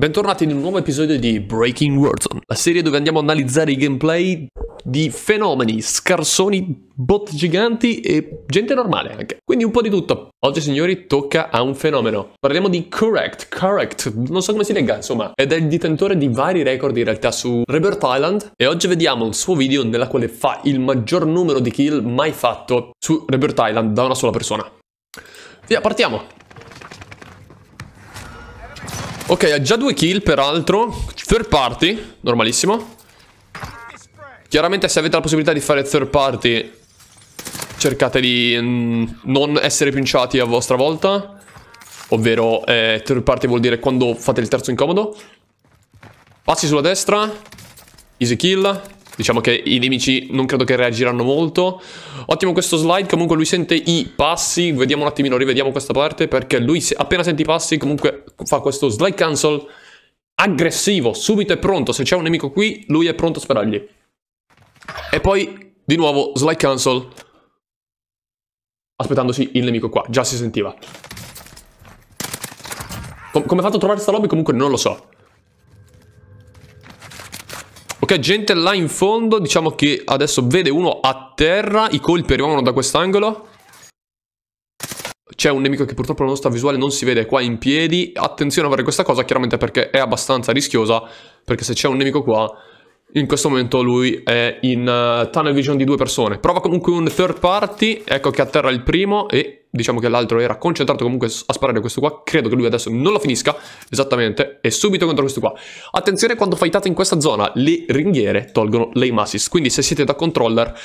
Bentornati in un nuovo episodio di Breaking Warzone, la serie dove andiamo a analizzare i gameplay di fenomeni, scarsoni, bot giganti e gente normale anche. Quindi un po' di tutto. Oggi signori tocca a un fenomeno. Parliamo di Correct, Correct, non so come si legga insomma, ed è il detentore di vari record in realtà su Rebirth Island e oggi vediamo il suo video nella quale fa il maggior numero di kill mai fatto su Rebirth Island da una sola persona. Via, partiamo! Ok, ha già due kill peraltro Third party, normalissimo Chiaramente se avete la possibilità di fare third party Cercate di mm, non essere pinciati a vostra volta Ovvero eh, third party vuol dire quando fate il terzo incomodo Passi sulla destra Easy kill Diciamo che i nemici non credo che reagiranno molto. Ottimo questo slide, comunque lui sente i passi. Vediamo un attimino, rivediamo questa parte perché lui se, appena sente i passi comunque fa questo slide cancel aggressivo, subito è pronto. Se c'è un nemico qui, lui è pronto a sparargli. E poi, di nuovo, slide cancel. Aspettandosi il nemico qua, già si sentiva. Com come ha fatto a trovare sta lobby comunque non lo so. Ok gente là in fondo Diciamo che adesso vede uno a terra I colpi arrivano da quest'angolo C'è un nemico che purtroppo la nostra visuale non si vede qua in piedi Attenzione a fare questa cosa Chiaramente perché è abbastanza rischiosa Perché se c'è un nemico qua in questo momento lui è in uh, eh, tunnel vision di due persone. Prova comunque un third party, ecco che atterra il primo e diciamo che l'altro era concentrato comunque a sparare questo qua. Credo che lui adesso non lo finisca, esattamente, e subito contro questo qua. Attenzione quando fightate in questa zona, le ringhiere tolgono le aim quindi se siete da controller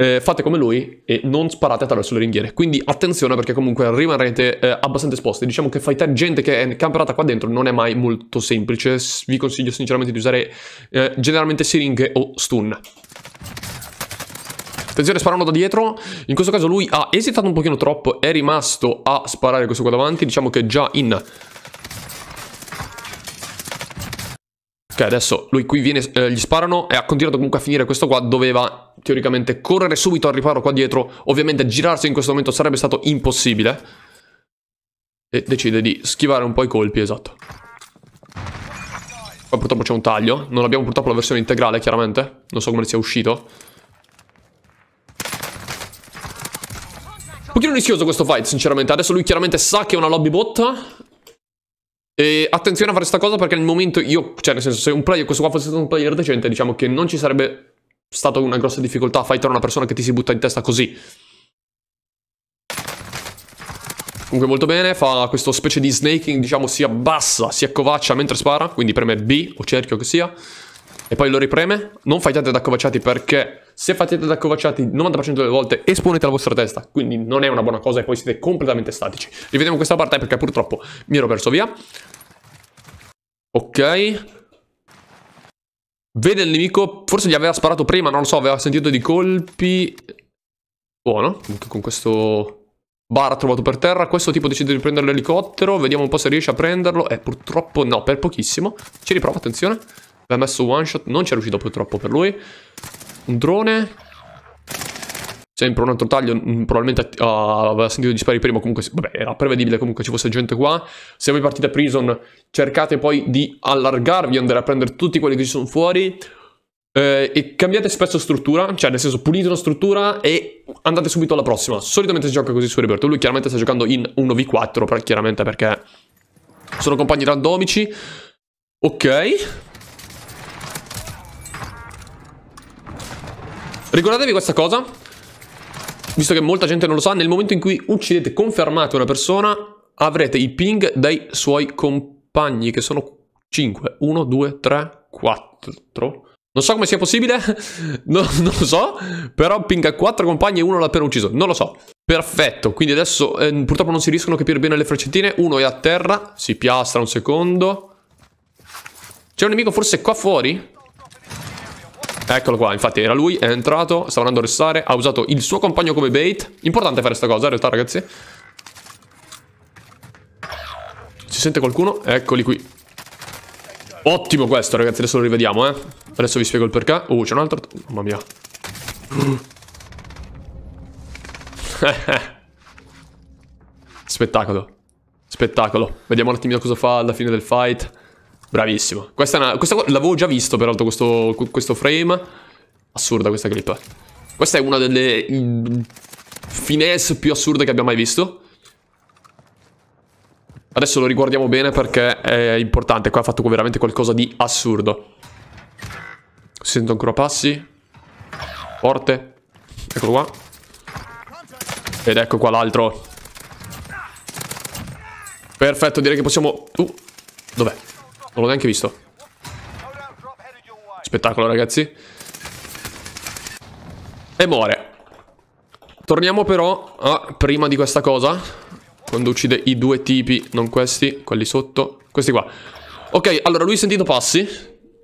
eh, fate come lui e non sparate attraverso le ringhiere. Quindi attenzione perché comunque rimarrete eh, abbastanza esposti. Diciamo che fightare gente che è camperata qua dentro non è mai molto semplice. Vi consiglio sinceramente di usare eh, generalmente siringhe o stun. Attenzione, sparano da dietro. In questo caso lui ha esitato un pochino troppo, è rimasto a sparare questo qua davanti. Diciamo che già in Ok, adesso lui qui viene, eh, gli sparano e ha continuato comunque a finire questo qua, doveva teoricamente correre subito al riparo qua dietro, ovviamente girarsi in questo momento sarebbe stato impossibile. E decide di schivare un po' i colpi, esatto. Qua purtroppo c'è un taglio, non abbiamo purtroppo la versione integrale chiaramente, non so come sia uscito. Un pochino rischioso questo fight, sinceramente. Adesso lui chiaramente sa che è una lobby bot. E attenzione a fare questa cosa perché nel momento io, cioè nel senso se un player, questo qua fosse stato un player decente, diciamo che non ci sarebbe stata una grossa difficoltà a fightare una persona che ti si butta in testa così. Comunque molto bene, fa questo specie di snaking, diciamo si abbassa, si accovaccia mentre spara, quindi preme B o cerchio che sia, e poi lo ripreme. Non fightate ad accovacciati perché se fate da accovacciati il 90% delle volte esponete la vostra testa, quindi non è una buona cosa e poi siete completamente statici. Rivediamo questa parte perché purtroppo mi ero perso via. Ok. Vede il nemico, forse gli aveva sparato prima, non lo so, aveva sentito dei colpi... Buono, con questo bar trovato per terra. Questo tipo decide di prendere l'elicottero. Vediamo un po' se riesce a prenderlo. Eh, purtroppo no, per pochissimo. Ci riprova, attenzione. L'ha messo one shot, non ci è riuscito purtroppo per lui. Un drone. Sempre un altro taglio, mm, probabilmente uh, aveva sentito dispari prima, comunque vabbè, era prevedibile comunque ci fosse gente qua. Se voi partite a Prison cercate poi di allargarvi, andare a prendere tutti quelli che ci sono fuori. Eh, e cambiate spesso struttura, cioè nel senso pulite una struttura e andate subito alla prossima. Solitamente si gioca così su Roberto, lui chiaramente sta giocando in 1v4, però chiaramente perché sono compagni randomici. Ok, Ricordatevi questa cosa, visto che molta gente non lo sa, nel momento in cui uccidete, confermate una persona, avrete i ping dai suoi compagni, che sono 5, 1, 2, 3, 4... Non so come sia possibile, no, non lo so, però ping a 4 compagni e uno l'ha appena ucciso, non lo so. Perfetto, quindi adesso eh, purtroppo non si riescono a capire bene le freccettine, uno è a terra, si piastra un secondo. C'è un nemico forse qua fuori? Eccolo qua, infatti era lui, è entrato, stava andando a restare, ha usato il suo compagno come bait. Importante fare questa cosa in realtà, ragazzi. Si sente qualcuno? Eccoli qui. Ottimo questo, ragazzi, adesso lo rivediamo, eh. Adesso vi spiego il perché. Uh, c'è un altro... Mamma mia. Spettacolo. Spettacolo. Vediamo un attimino cosa fa alla fine del fight. Bravissimo. Questa è una... Questa l'avevo già visto, peraltro, questo, questo frame. Assurda questa clip. Questa è una delle finesse più assurde che abbia mai visto. Adesso lo riguardiamo bene perché è importante. Qua ha fatto veramente qualcosa di assurdo. Sento ancora passi. Forte. Eccolo qua. Ed ecco qua l'altro. Perfetto, direi che possiamo... Uh, dov'è? Non l'ho neanche visto. Spettacolo, ragazzi. E muore. Torniamo però a prima di questa cosa. Quando uccide i due tipi, non questi, quelli sotto. Questi qua. Ok, allora lui ha sentito passi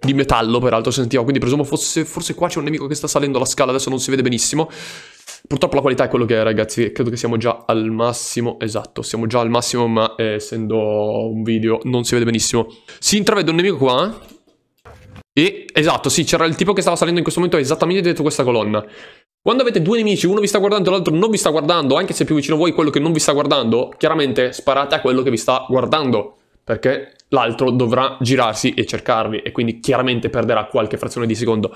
di metallo, peraltro sentivo, quindi presumo fosse, forse qua c'è un nemico che sta salendo la scala, adesso non si vede benissimo. Purtroppo la qualità è quello che è, ragazzi, credo che siamo già al massimo, esatto, siamo già al massimo, ma eh, essendo un video non si vede benissimo. Si intravede un nemico qua, eh? e, esatto, sì, c'era il tipo che stava salendo in questo momento esattamente dietro questa colonna. Quando avete due nemici, uno vi sta guardando e l'altro non vi sta guardando, anche se più vicino a voi quello che non vi sta guardando, chiaramente sparate a quello che vi sta guardando, perché l'altro dovrà girarsi e cercarvi e quindi chiaramente perderà qualche frazione di secondo.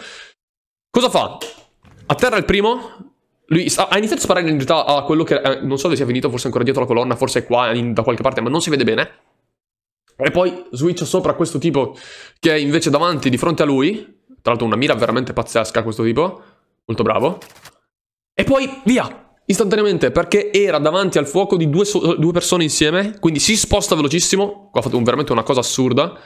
Cosa fa? Atterra il primo, lui ha iniziato a sparare in realtà a quello che... Eh, non so se sia finito, forse ancora dietro la colonna, forse è qua in, da qualche parte, ma non si vede bene. E poi switch sopra questo tipo che è invece davanti, di fronte a lui. Tra l'altro una mira veramente pazzesca questo tipo. Molto bravo. E poi via! Istantaneamente, perché era davanti al fuoco di due, so due persone insieme, quindi si sposta velocissimo. Qua ha fatto un, veramente una cosa assurda.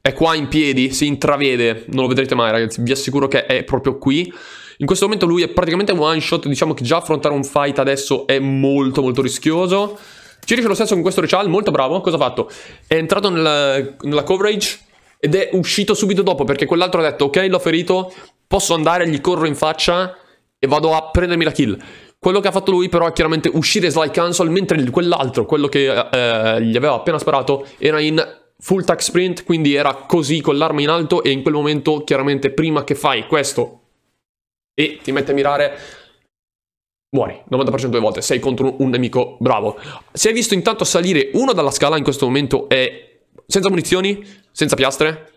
È qua in piedi, si intravede, non lo vedrete mai ragazzi, vi assicuro che è proprio qui. In questo momento lui è praticamente one shot, diciamo che già affrontare un fight adesso è molto molto rischioso. Ci riesce lo stesso con questo Rechal, molto bravo, cosa ha fatto? È entrato nella, nella coverage ed è uscito subito dopo perché quell'altro ha detto ok l'ho ferito, posso andare, gli corro in faccia e vado a prendermi la kill. Quello che ha fatto lui però è chiaramente uscire slide cancel, mentre quell'altro, quello che eh, gli aveva appena sparato, era in full tack sprint, quindi era così con l'arma in alto e in quel momento chiaramente prima che fai questo e ti mette a mirare Muori 90% delle volte, sei contro un nemico bravo. Si è visto intanto salire uno dalla scala in questo momento è senza munizioni, senza piastre,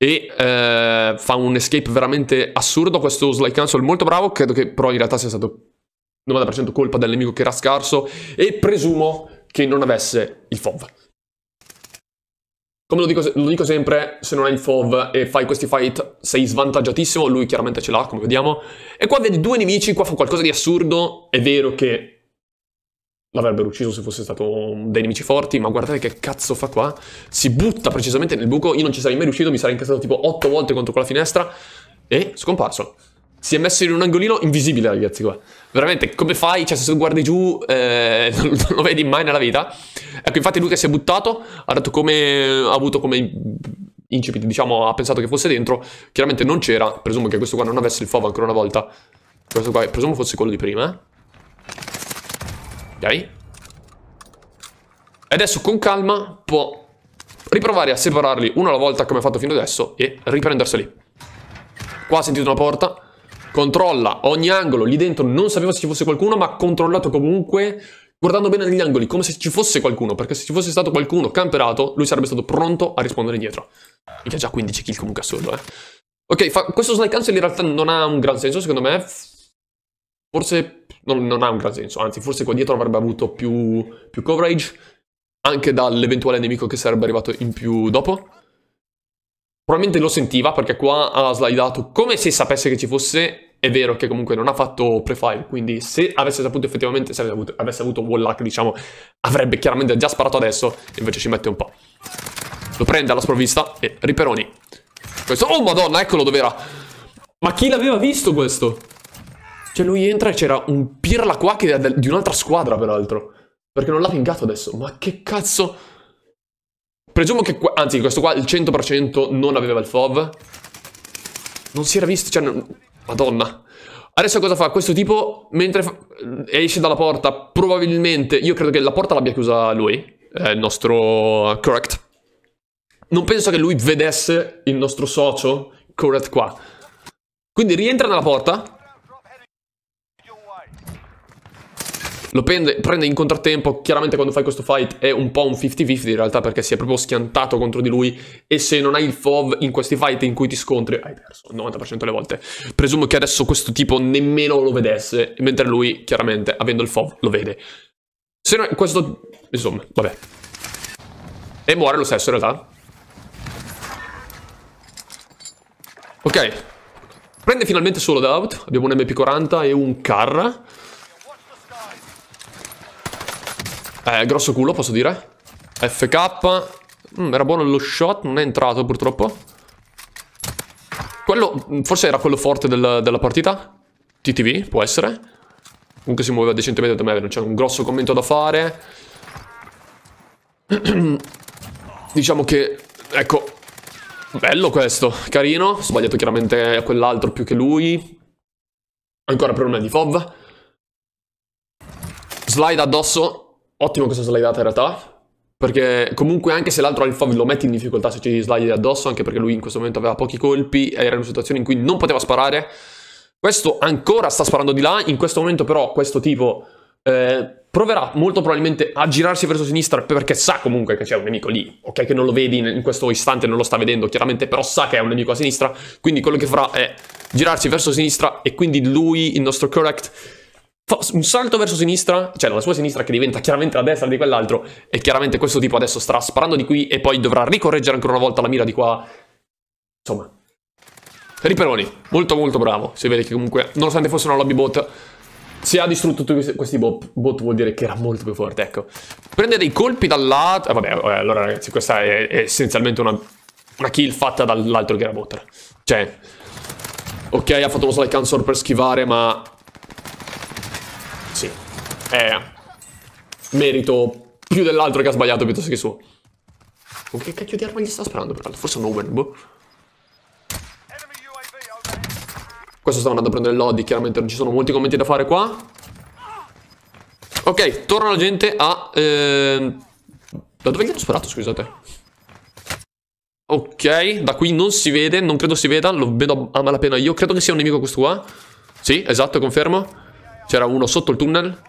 e eh, fa un escape veramente assurdo. Questo Sly Cancel molto bravo, credo che però in realtà sia stato 90% colpa del nemico che era scarso e presumo che non avesse il FOV. Come lo dico, lo dico sempre, se non hai il FOV e fai questi fight sei svantaggiatissimo, lui chiaramente ce l'ha, come vediamo. E qua vedi due nemici, qua fa qualcosa di assurdo, è vero che L'avrebbero ucciso se fosse stato dei nemici forti, ma guardate che cazzo fa qua. Si butta precisamente nel buco, io non ci sarei mai riuscito, mi sarei incazzato tipo otto volte contro quella finestra e scomparso. Si è messo in un angolino invisibile, ragazzi, qua. Veramente, come fai? Cioè, se guardi giù, eh, non lo vedi mai nella vita. Ecco, infatti lui che si è buttato, ha dato come... ha avuto come incipit, diciamo, ha pensato che fosse dentro. Chiaramente non c'era, presumo che questo qua non avesse il favo ancora una volta. Questo qua, presumo fosse quello di prima, eh. Ok. Adesso con calma può riprovare a separarli uno alla volta come ha fatto fino adesso e riprenderseli. Qua ha sentito una porta. Controlla ogni angolo. Lì dentro non sapeva se ci fosse qualcuno, ma ha controllato comunque guardando bene negli angoli, come se ci fosse qualcuno, perché se ci fosse stato qualcuno camperato, lui sarebbe stato pronto a rispondere indietro. Minchia, ha già 15 kill comunque assurdo eh. Ok, fa... questo slide cancel in realtà non ha un gran senso, secondo me. Forse non, non, ha un gran senso, anzi forse qua dietro avrebbe avuto più, più coverage, anche dall'eventuale nemico che sarebbe arrivato in più dopo. Probabilmente lo sentiva perché qua ha slidato come se sapesse che ci fosse. È vero che comunque non ha fatto prefile, quindi se avesse saputo effettivamente, se avuto, avesse avuto wall hack, diciamo, avrebbe chiaramente già sparato adesso, invece ci mette un po'. Lo prende alla sprovvista e riperoni. Questo, oh madonna, eccolo dov'era. Ma chi l'aveva visto questo? Cioè lui entra e c'era un pirla qua che è di un'altra squadra peraltro. Perché non l'ha pingato adesso. Ma che cazzo... Presumo che... Anzi, questo qua il 100% non aveva il FOV. Non si era visto, cioè... Madonna. Adesso cosa fa? Questo tipo, mentre fa... esce dalla porta, probabilmente... Io credo che la porta l'abbia chiusa lui. È eh, il nostro... Eh, correct. Non penso che lui vedesse il nostro socio Correct qua. Quindi rientra nella porta, lo prende, prende, in contrattempo, chiaramente quando fai questo fight è un po' un 50-50 in realtà perché si è proprio schiantato contro di lui e se non hai il FOV in questi fight in cui ti scontri hai perso il 90% delle volte. Presumo che adesso questo tipo nemmeno lo vedesse, mentre lui chiaramente avendo il FOV lo vede. Se no questo... insomma, vabbè. E muore lo stesso in realtà. Ok. Prende finalmente solo Doubt, abbiamo un MP40 e un Carra. Eh, grosso culo, posso dire. FK. Mm, era buono lo shot, non è entrato purtroppo. Quello, mm, forse era quello forte del, della partita. TTV, può essere. Comunque si muoveva decentemente da me, non c'è un grosso commento da fare. diciamo che, ecco, bello questo, carino. Ho sbagliato chiaramente a quell'altro più che lui. Ancora problema di FOV. Slide addosso Ottimo questa slideata in realtà. Perché comunque anche se l'altro Alfov lo mette in difficoltà se ci slide addosso, anche perché lui in questo momento aveva pochi colpi, era in una situazione in cui non poteva sparare. Questo ancora sta sparando di là, in questo momento però questo tipo eh, proverà molto probabilmente a girarsi verso sinistra perché sa comunque che c'è un nemico lì, ok? Che non lo vedi in questo istante, non lo sta vedendo chiaramente, però sa che è un nemico a sinistra, quindi quello che farà è girarsi verso sinistra e quindi lui, il nostro Correct, un salto verso sinistra, cioè la sua sinistra che diventa chiaramente la destra di quell'altro, e chiaramente questo tipo adesso starà sparando di qui e poi dovrà ricorreggere ancora una volta la mira di qua. Insomma. Riperoni, molto molto bravo, si vede che comunque, nonostante fosse una lobby bot, se ha distrutto tutti questi bot, bot vuol dire che era molto più forte, ecco. Prende dei colpi dal lato, eh, vabbè, eh, allora ragazzi, questa è, è essenzialmente una, una, kill fatta dall'altro che era bot. Cioè, ok, ha fatto lo slide cancer per schivare, ma è eh. merito più dell'altro che ha sbagliato piuttosto che suo. Con che cacchio di arma gli sta sparando peraltro? Forse un Owen, boh. Questo stava andando a prendere Lodi, chiaramente non ci sono molti commenti da fare qua. Ok, torna la gente a... Eh... Da dove gli hanno sparato, scusate? Ok, da qui non si vede, non credo si veda, lo vedo a malapena io. Credo che sia un nemico questo qua. Sì, esatto, confermo. C'era uno sotto il tunnel.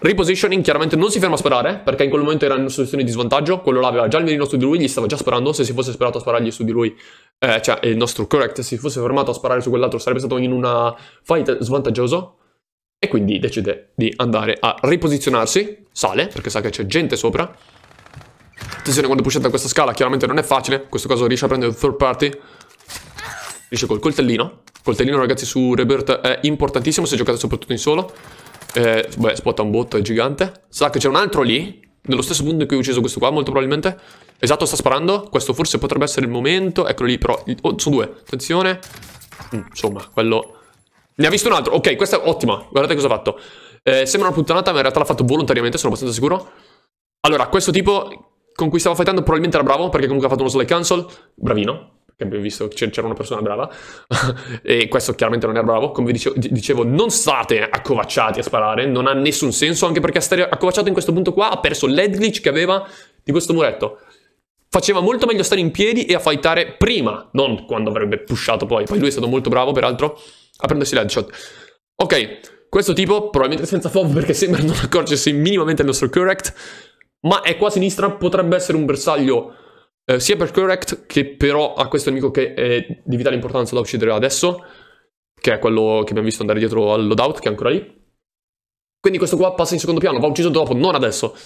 Repositioning chiaramente non si ferma a sparare, perché in quel momento era in una situazione di svantaggio, quello là aveva già il mirino su di lui, gli stava già sparando, se si fosse sperato a sparargli su di lui, eh, cioè il nostro correct si fosse fermato a sparare su quell'altro sarebbe stato in una fight svantaggioso, e quindi decide di andare a riposizionarsi, sale, perché sa che c'è gente sopra. Attenzione quando pushate a questa scala, chiaramente non è facile, in questo caso riesce a prendere il third party, riesce col coltellino, coltellino ragazzi su Rebirth è importantissimo se giocate soprattutto in solo. Eh, beh, spotta un botto, è gigante. Sa che c'è un altro lì, nello stesso punto in cui ho ucciso questo qua, molto probabilmente. Esatto, sta sparando. Questo forse potrebbe essere il momento. Eccolo lì, però... Oh, sono due. Attenzione. Mm, insomma, quello... Ne ha visto un altro. Ok, questa è ottima. Guardate cosa ha fatto. Eh, sembra una puttanata, ma in realtà l'ha fatto volontariamente, sono abbastanza sicuro. Allora, questo tipo con cui stava fightando probabilmente era bravo, perché comunque ha fatto uno slide cancel. Bravino che abbiamo visto c'era una persona brava, e questo chiaramente non era bravo, come dicevo, dicevo, non state accovacciati a sparare, non ha nessun senso, anche perché stare accovacciato in questo punto qua ha perso l'edglitch che aveva di questo muretto. Faceva molto meglio stare in piedi e a fightare prima, non quando avrebbe pushato poi, poi lui è stato molto bravo peraltro a prendersi l'headshot. Ok, questo tipo, probabilmente senza fob perché sembra non accorgersi minimamente del nostro correct, ma è qua a sinistra, potrebbe essere un bersaglio eh, sia per Correct che però a questo nemico che è di vitale importanza da uccidere adesso, che è quello che abbiamo visto andare dietro al loadout, che è ancora lì. Quindi questo qua passa in secondo piano, va ucciso dopo, non adesso.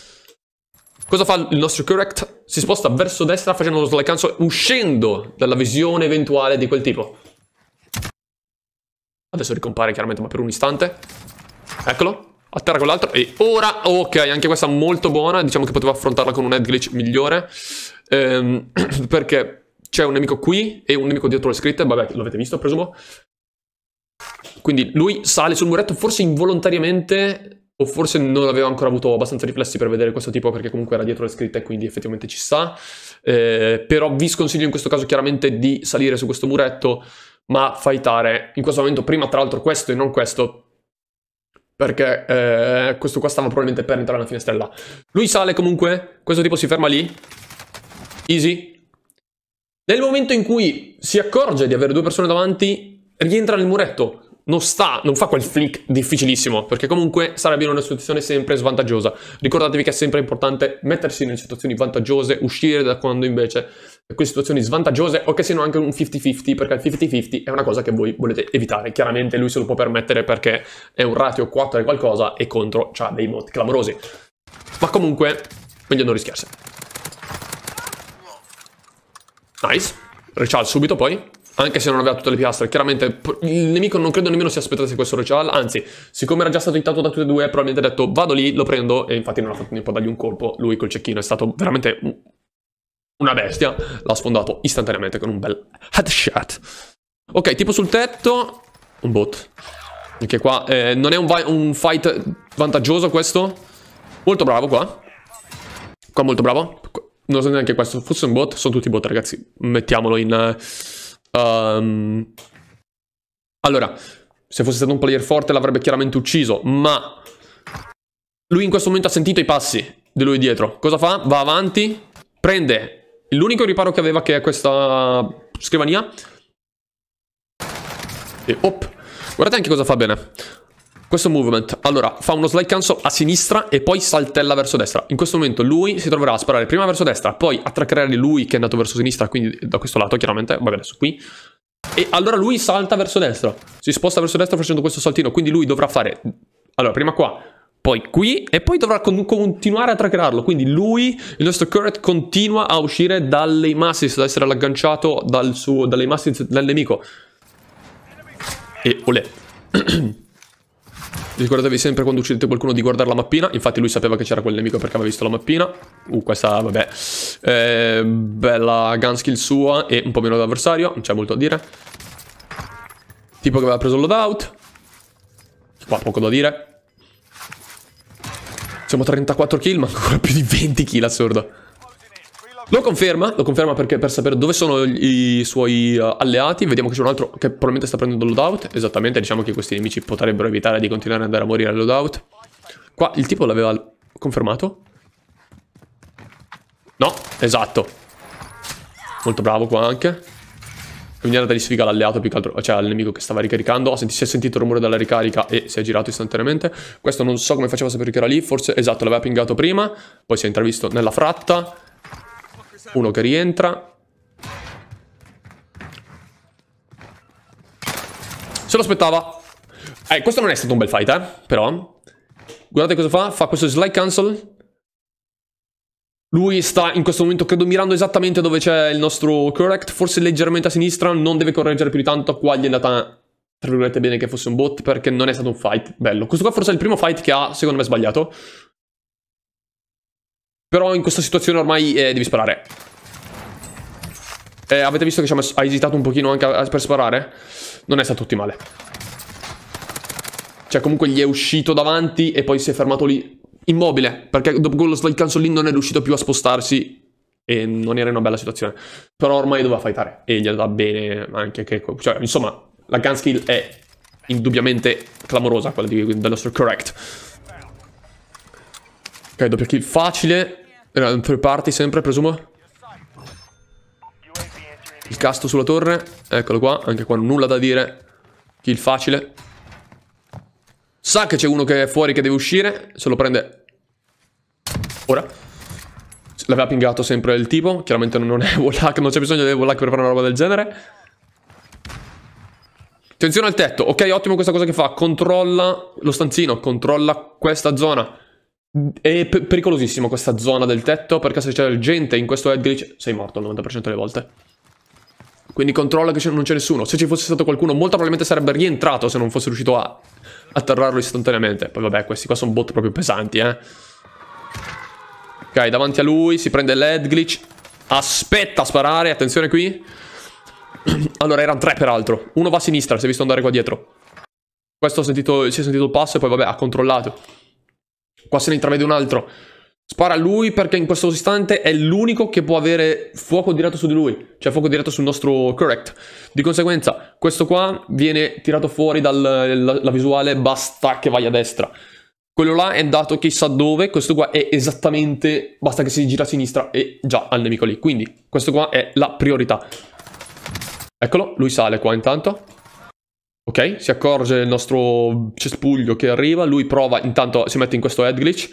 Cosa fa il nostro Correct? Si sposta verso destra facendo lo slide cancel, uscendo dalla visione eventuale di quel tipo. Adesso ricompare chiaramente, ma per un istante. Eccolo. A terra con l'altro E ora, ok, anche questa molto buona Diciamo che potevo affrontarla con un head glitch migliore ehm, Perché c'è un nemico qui e un nemico dietro le scritte Vabbè, l'avete visto, presumo Quindi lui sale sul muretto Forse involontariamente o forse non aveva ancora avuto abbastanza riflessi per vedere questo tipo perché comunque era dietro le scritte quindi effettivamente ci sta. Eh, però vi sconsiglio in questo caso chiaramente di salire su questo muretto, ma fightare in questo momento prima tra l'altro questo e non questo perché eh, questo qua stava probabilmente per entrare nella finestrella. Lui sale comunque, questo tipo si ferma lì, easy. Nel momento in cui si accorge di avere due persone davanti, rientra nel muretto. Non sta, non fa quel flick difficilissimo, perché comunque sarebbe in una situazione sempre svantaggiosa. Ricordatevi che è sempre importante mettersi in situazioni vantaggiose, uscire da quando invece queste situazioni svantaggiose o che siano anche un 50-50, perché il 50-50 è una cosa che voi volete evitare. Chiaramente lui se lo può permettere perché è un ratio 4 e qualcosa e contro ha dei moti clamorosi. Ma comunque, meglio non rischiarsi. Nice. Richard subito poi. Anche se non aveva tutte le piastre, chiaramente il nemico non credo nemmeno si aspettasse questo Rechal, anzi, siccome era già stato intato da tutti e due, probabilmente ha detto vado lì, lo prendo e infatti non ha fatto tempo a dargli un colpo, lui col cecchino è stato veramente una bestia, l'ha sfondato istantaneamente con un bel headshot. Ok, tipo sul tetto, un bot. Anche qua, eh, non è un, un, fight vantaggioso questo? Molto bravo qua. Qua molto bravo. Non so neanche questo fosse un bot, sono tutti bot ragazzi. Mettiamolo in... Uh, um... Allora, se fosse stato un player forte l'avrebbe chiaramente ucciso, ma... Lui in questo momento ha sentito i passi di lui dietro. Cosa fa? Va avanti, prende L'unico riparo che aveva che è questa scrivania. E op. Guardate anche cosa fa bene. Questo movement, allora, fa uno slide cancel a sinistra e poi saltella verso destra. In questo momento lui si troverà a sparare prima verso destra, poi a trackerare lui che è andato verso sinistra, quindi da questo lato chiaramente, va bene, su qui. E allora lui salta verso destra, si sposta verso destra facendo questo saltino, quindi lui dovrà fare... Allora, prima qua, poi qui e poi dovrà con continuare a trackerarlo. Quindi lui, il nostro Kurt, continua a uscire dalle masses, ad essere agganciato dal suo, dalle masses dal nemico. E olè. Ricordatevi sempre quando uccidete qualcuno di guardare la mappina. Infatti lui sapeva che c'era quel nemico perché aveva visto la mappina. Uh, questa, vabbè. Eh, bella gun skill sua e un po' meno d'avversario. Non c'è molto da dire. Tipo che aveva preso il loadout. Qua poco da dire. Siamo 34 kill, ma ancora più di 20 kill, assurdo. Lo conferma, lo conferma perché per sapere dove sono i suoi eh, alleati. Vediamo che c'è un altro che probabilmente sta prendendo loadout. Esattamente, diciamo che questi nemici potrebbero evitare di continuare ad andare a morire al loadout. Qua il tipo l'aveva confermato. No, esatto. Molto bravo qua anche quindi è andata di sfiga l'alleato più che altro, cioè al nemico che stava ricaricando, senti, si è sentito il rumore della ricarica e si è girato istantaneamente. Questo non so come faceva a sapere che era lì, forse esatto, l'aveva pingato prima, poi si è intravisto nella fratta. Uno che rientra. Se lo aspettava. Eh, questo non è stato un bel fight, eh, però. Guardate cosa fa, fa questo slide cancel lui sta in questo momento, credo, mirando esattamente dove c'è il nostro correct, forse leggermente a sinistra, non deve correggere più di tanto, qua gli è andata, tra virgolette, bene che fosse un bot, perché non è stato un fight bello. Questo qua forse è il primo fight che ha, secondo me, sbagliato. Però in questa situazione ormai eh, devi sparare. Eh, avete visto che ci ha, messo, ha esitato un pochino anche a, a, per sparare? Non è stato ottimale. Cioè, comunque gli è uscito davanti e poi si è fermato lì immobile, perché dopo il lì non è riuscito più a spostarsi e non era in una bella situazione. Però ormai doveva fightare e gli andava bene anche che... Cioè, insomma, la gun skill è indubbiamente clamorosa, quella di, del nostro correct. Ok, doppio kill facile. Era in third party sempre, presumo. Il casto sulla torre. Eccolo qua, anche qua nulla da dire. Kill facile. Sa che c'è uno che è fuori che deve uscire. Se lo prende... Ora. L'aveva pingato sempre il tipo. Chiaramente non è Wallhack. Non c'è bisogno di Wallhack per fare una roba del genere. Attenzione al tetto. Ok, ottimo questa cosa che fa. Controlla lo stanzino. Controlla questa zona. È pericolosissimo questa zona del tetto perché se c'è gente in questo head glitch... sei morto il 90% delle volte. Quindi controlla che non c'è nessuno. Se ci fosse stato qualcuno molto probabilmente sarebbe rientrato se non fosse riuscito a atterrarlo istantaneamente. Poi vabbè, questi qua sono bot proprio pesanti, eh. Ok, davanti a lui si prende l'head glitch. Aspetta a sparare, attenzione qui. allora, erano tre peraltro. Uno va a sinistra, si è visto andare qua dietro. Questo ho sentito, si è sentito il passo e poi vabbè, ha controllato. Qua se ne intravede un altro. Spara lui perché in questo istante è l'unico che può avere fuoco diretto su di lui, cioè fuoco diretto sul nostro correct. Di conseguenza, questo qua viene tirato fuori dalla visuale, basta che vai a destra. Quello là è andato chissà dove, questo qua è esattamente, basta che si gira a sinistra e già al nemico lì. Quindi, questo qua è la priorità. Eccolo, lui sale qua intanto. Ok, si accorge il nostro cespuglio che arriva, lui prova, intanto si mette in questo head glitch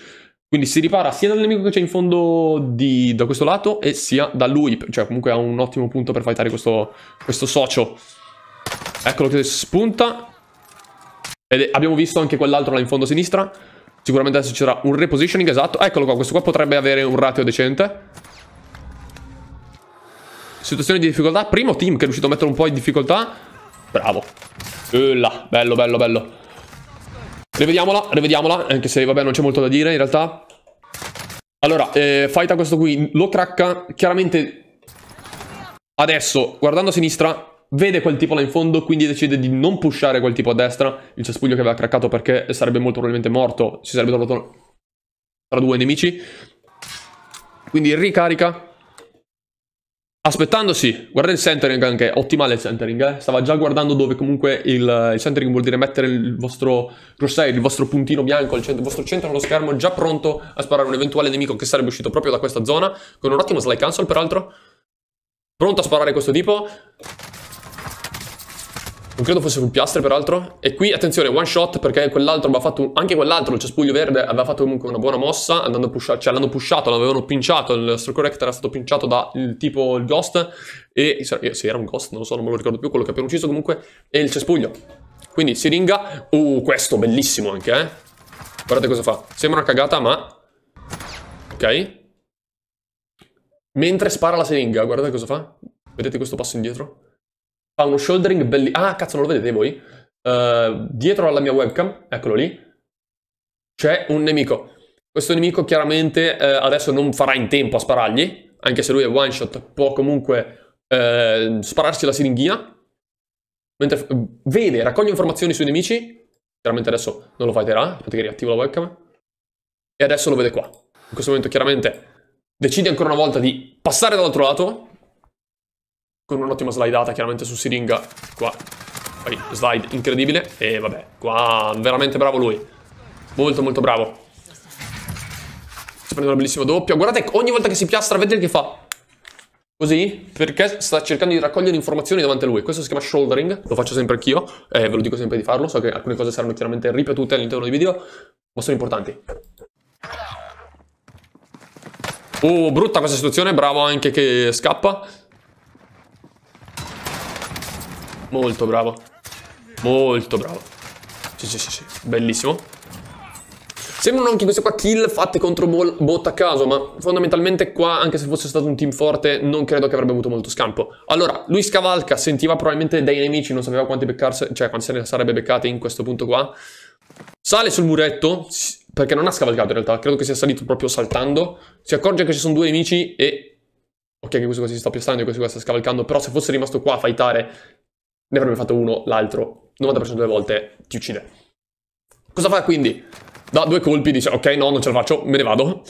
quindi si ripara sia dal nemico che c'è in fondo di, da questo lato e sia da lui. Cioè comunque ha un ottimo punto per fightare questo, questo socio. Eccolo che spunta. Ed abbiamo visto anche quell'altro là in fondo a sinistra. Sicuramente adesso c'era un repositioning, esatto. Eccolo qua, questo qua potrebbe avere un ratio decente. Situazione di difficoltà. Primo team che è riuscito a mettere un po' in difficoltà. Bravo. Là, bello, bello, bello. Rivediamola, rivediamola, anche se vabbè non c'è molto da dire in realtà. Allora, eh, a questo qui, lo cracca, chiaramente adesso, guardando a sinistra, vede quel tipo là in fondo, quindi decide di non pushare quel tipo a destra, il cespuglio che aveva craccato perché sarebbe molto probabilmente morto, si sarebbe trovato tra due nemici. Quindi ricarica, Aspettando sì, guarda il centering anche, ottimale il centering, eh? stava già guardando dove comunque il, il, centering vuol dire mettere il vostro crosshair, il vostro puntino bianco, il, centro, il vostro centro allo schermo già pronto a sparare un eventuale nemico che sarebbe uscito proprio da questa zona, con un ottimo slide cancel peraltro, pronto a sparare questo tipo, non credo fosse piastre, peraltro. E qui attenzione, one shot perché quell'altro aveva fatto, anche quell'altro, il cespuglio verde, aveva fatto comunque una buona mossa, andando a pushare... cioè l'hanno pushato, l'avevano pinciato, il nostro correct era stato pinciato dal tipo il ghost, e se era un ghost, non lo so, non me lo ricordo più, quello che abbiamo ucciso comunque, e il cespuglio. Quindi siringa, uh, questo bellissimo anche, eh. Guardate cosa fa, sembra una cagata ma... Ok. Mentre spara la siringa, guardate cosa fa. Vedete questo passo indietro? fa uno shouldering bellissimo. Ah, cazzo, non lo vedete voi? Uh, dietro alla mia webcam, eccolo lì, c'è un nemico. Questo nemico chiaramente eh, adesso non farà in tempo a sparargli, anche se lui è one shot, può comunque eh, spararsi la siringhia. Mentre vede, raccoglie informazioni sui nemici. Chiaramente adesso non lo fighterà, aspetta che riattivo la webcam. E adesso lo vede qua. In questo momento chiaramente decide ancora una volta di passare dall'altro lato, con un'ottima slideata chiaramente su Siringa qua poi slide incredibile e vabbè qua veramente bravo lui molto molto bravo sta prendendo una bellissima doppia guardate ogni volta che si piastra vedete che fa così perché sta cercando di raccogliere informazioni davanti a lui questo si chiama shouldering lo faccio sempre anch'io eh, ve lo dico sempre di farlo so che alcune cose saranno chiaramente ripetute all'interno dei video ma sono importanti Oh, brutta questa situazione, bravo anche che scappa. Molto bravo. Molto bravo. Sì, sì, sì, sì. Bellissimo. Sembrano anche queste qua kill fatte contro bot a caso, ma fondamentalmente qua, anche se fosse stato un team forte, non credo che avrebbe avuto molto scampo. Allora, lui scavalca, sentiva probabilmente dei nemici, non sapeva quanti beccarsi, cioè quanti se ne sarebbe beccati in questo punto qua. Sale sul muretto, perché non ha scavalcato in realtà, credo che sia salito proprio saltando. Si accorge che ci sono due nemici e... Ok, che questo qua si sta piastrando e questo qua sta scavalcando, però se fosse rimasto qua a fightare ne avrebbe fatto uno, l'altro, 90% delle volte ti uccide. Cosa fa quindi? Da due colpi dice, ok, no, non ce la faccio, me ne vado.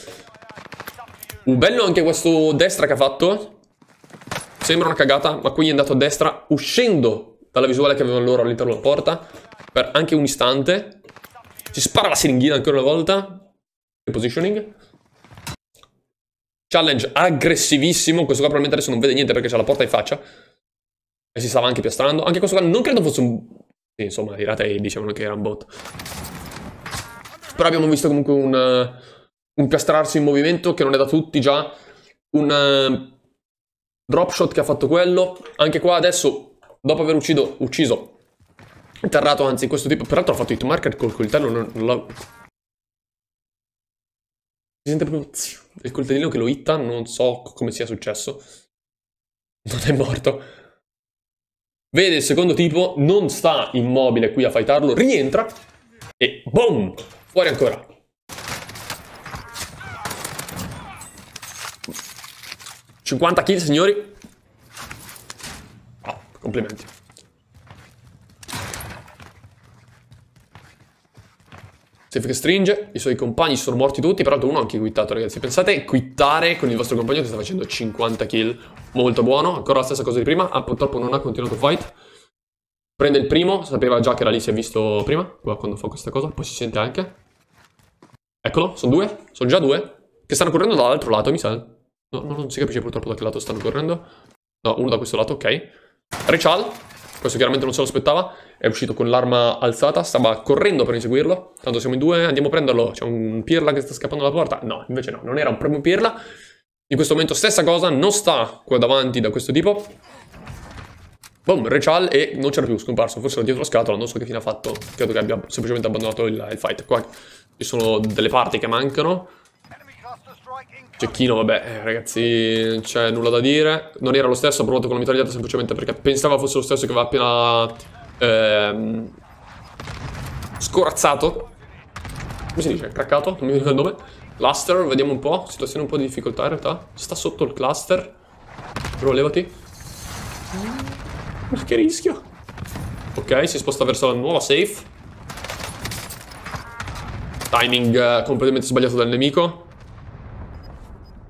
Uh, bello anche questo destra che ha fatto. Sembra una cagata, ma qui è andato a destra, uscendo dalla visuale che avevano loro all'interno della porta, per anche un istante. Si spara la siringhina ancora una volta. Positioning. Challenge aggressivissimo, questo qua probabilmente adesso non vede niente perché c'è la porta in faccia. E si stava anche piastrando. Anche questo qua non credo fosse un... Sì, insomma, i ratei dicevano che era un bot. Però abbiamo visto comunque un, un piastrarsi in movimento che non è da tutti già. Un drop shot che ha fatto quello. Anche qua adesso, dopo aver uccido, ucciso, interrato anzi questo tipo. Peraltro ha fatto hit marker col coltello, non, non l'ho... Si sente proprio il coltellino che lo hitta, non so come sia successo. Non è morto vede il secondo tipo, non sta immobile qui a fightarlo, rientra e boom, fuori ancora. «50 kill, signori!» oh, complimenti. Si restringe, i suoi compagni sono morti tutti, peraltro uno ha anche quittato ragazzi. Pensate quittare con il vostro compagno che sta facendo 50 kill. Molto buono, ancora la stessa cosa di prima. Ah, purtroppo non ha continuato fight. Prende il primo, sapeva già che era lì, si è visto prima, qua quando fa questa cosa, poi si sente anche. Eccolo, sono due, sono già due, che stanno correndo dall'altro lato, mi sa. No, non si capisce purtroppo da che lato stanno correndo. No, uno da questo lato, ok. Rechal, questo chiaramente non se lo aspettava, è uscito con l'arma alzata, stava correndo per inseguirlo. Tanto siamo in due, andiamo a prenderlo. C'è un pirla che sta scappando dalla porta. No, invece no, non era un primo pirla. In questo momento stessa cosa, non sta qua davanti da questo tipo. Boom, Rechal e non c'era più scomparso, forse era dietro la scatola, non so che fine ha fatto. Credo che abbia semplicemente abbandonato il, il fight. Qua ci sono delle parti che mancano. Cecchino, vabbè, ragazzi, non c'è nulla da dire. Non era lo stesso, ho provato con la mitragliata semplicemente perché pensavo fosse lo stesso che aveva appena... Ehm, scorazzato. Come si dice? Craccato? Non mi ricordo il nome. Cluster, vediamo un po'. Situazione un po' di difficoltà in realtà. Sta sotto il cluster. Bro, levati. Ma che rischio. Ok, si sposta verso la nuova safe. Timing eh, completamente sbagliato dal nemico.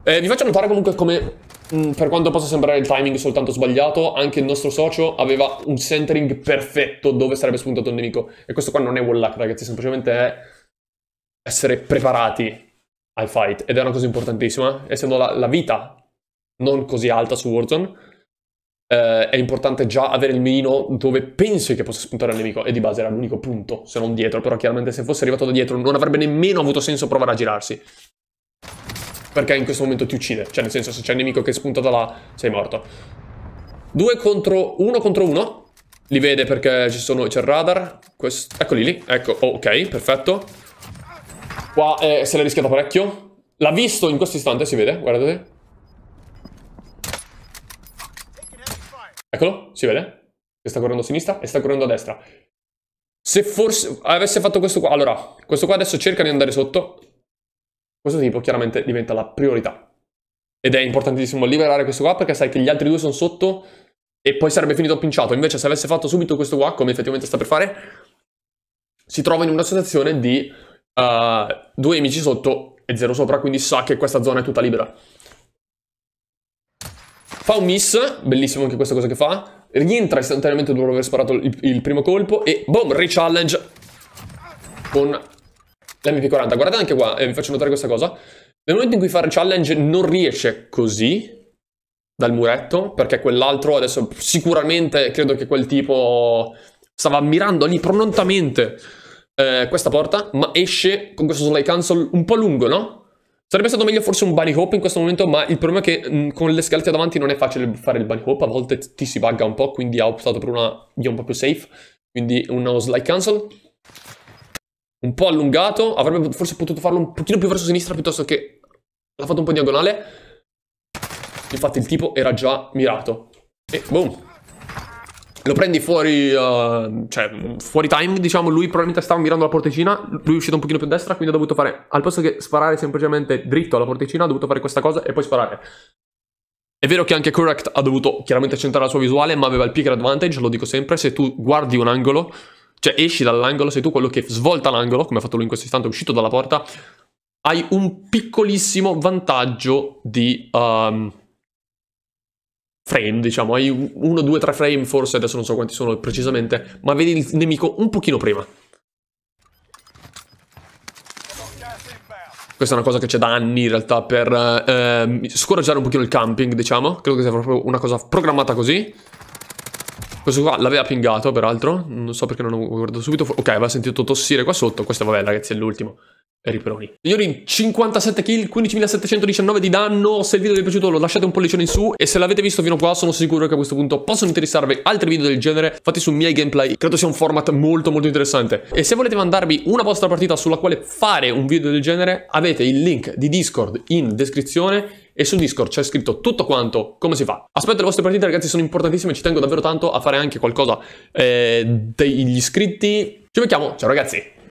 Eh, vi faccio notare comunque come, mh, mm, per quanto possa sembrare il timing soltanto sbagliato, anche il nostro socio aveva un centering perfetto dove sarebbe spuntato il nemico. E questo qua non è wall hack, ragazzi, semplicemente è essere preparati al fight. Ed è una cosa importantissima, essendo la, la vita non così alta su Warzone, eh, è importante già avere il minino dove pensi che possa spuntare il nemico. E di base era l'unico punto, se non dietro. Però chiaramente se fosse arrivato da dietro non avrebbe nemmeno avuto senso provare a girarsi perché in questo momento ti uccide. Cioè, nel senso, se c'è il nemico che spunta da là, sei morto. Due contro... Uno contro uno. Li vede perché ci sono... c'è il radar. Questo, eccoli lì. Ecco, oh, ok, perfetto. Qua eh, se l'è rischiata parecchio. L'ha visto in questo istante, si vede, guardate. Eccolo, si vede. Che sta correndo a sinistra e sta correndo a destra. Se forse avesse fatto questo qua... Allora, questo qua adesso cerca di andare sotto questo tipo chiaramente diventa la priorità. Ed è importantissimo liberare questo qua perché sai che gli altri due sono sotto e poi sarebbe finito pinciato. Invece se avesse fatto subito questo qua, come effettivamente sta per fare, si trova in una situazione di uh, due amici sotto e zero sopra, quindi sa che questa zona è tutta libera. Fa un miss, bellissimo anche questa cosa che fa, rientra istantaneamente dopo aver sparato il, il primo colpo e boom, re-challenge con l'MP40. Guardate anche qua, eh, vi faccio notare questa cosa. Nel momento in cui fare challenge non riesce così dal muretto, perché quell'altro adesso sicuramente credo che quel tipo stava ammirando lì prontamente eh, questa porta, ma esce con questo slide cancel un po' lungo, no? Sarebbe stato meglio forse un bunny hop in questo momento, ma il problema è che mh, mm, con le scalette davanti non è facile fare il bunny hop, a volte ti si bugga un po', quindi ha optato per una via un po' più safe, quindi uno slide cancel un po' allungato, avrebbe forse potuto farlo un pochino più verso sinistra piuttosto che l'ha fatto un po' in diagonale. Infatti il tipo era già mirato. E boom. Lo prendi fuori, uh, cioè fuori time, diciamo, lui probabilmente stava mirando la porticina, lui è uscito un pochino più a destra, quindi ha dovuto fare, al posto che sparare semplicemente dritto alla porticina, ha dovuto fare questa cosa e poi sparare. È vero che anche Correct ha dovuto chiaramente centrare la sua visuale, ma aveva il picker advantage, lo dico sempre, se tu guardi un angolo, cioè, esci dall'angolo, sei tu quello che svolta l'angolo, come ha fatto lui in questo istante, è uscito dalla porta. Hai un piccolissimo vantaggio di um, frame, diciamo. Hai uno, due, tre frame, forse, adesso non so quanti sono precisamente, ma vedi il nemico un pochino prima. Questa è una cosa che c'è da anni in realtà per eh, scoraggiare un pochino il camping, diciamo. Credo che sia proprio una cosa programmata così. Questo qua l'aveva pingato, peraltro. Non so perché non ho guardato subito. Ok, aveva sentito tossire qua sotto. Questo, vabbè, ragazzi, è l'ultimo. Riproni. Signori, 57 kill, 15.719 di danno. Se il video vi è piaciuto lo lasciate un pollicione in su e se l'avete visto fino a qua sono sicuro che a questo punto possono interessarvi altri video del genere fatti su miei gameplay. Credo sia un format molto molto interessante. E se volete mandarmi una vostra partita sulla quale fare un video del genere, avete il link di Discord in descrizione e su Discord c'è scritto tutto quanto come si fa. Aspetto le vostre partite ragazzi, sono importantissime, ci tengo davvero tanto a fare anche qualcosa eh, degli iscritti. Ci becchiamo, ciao ragazzi!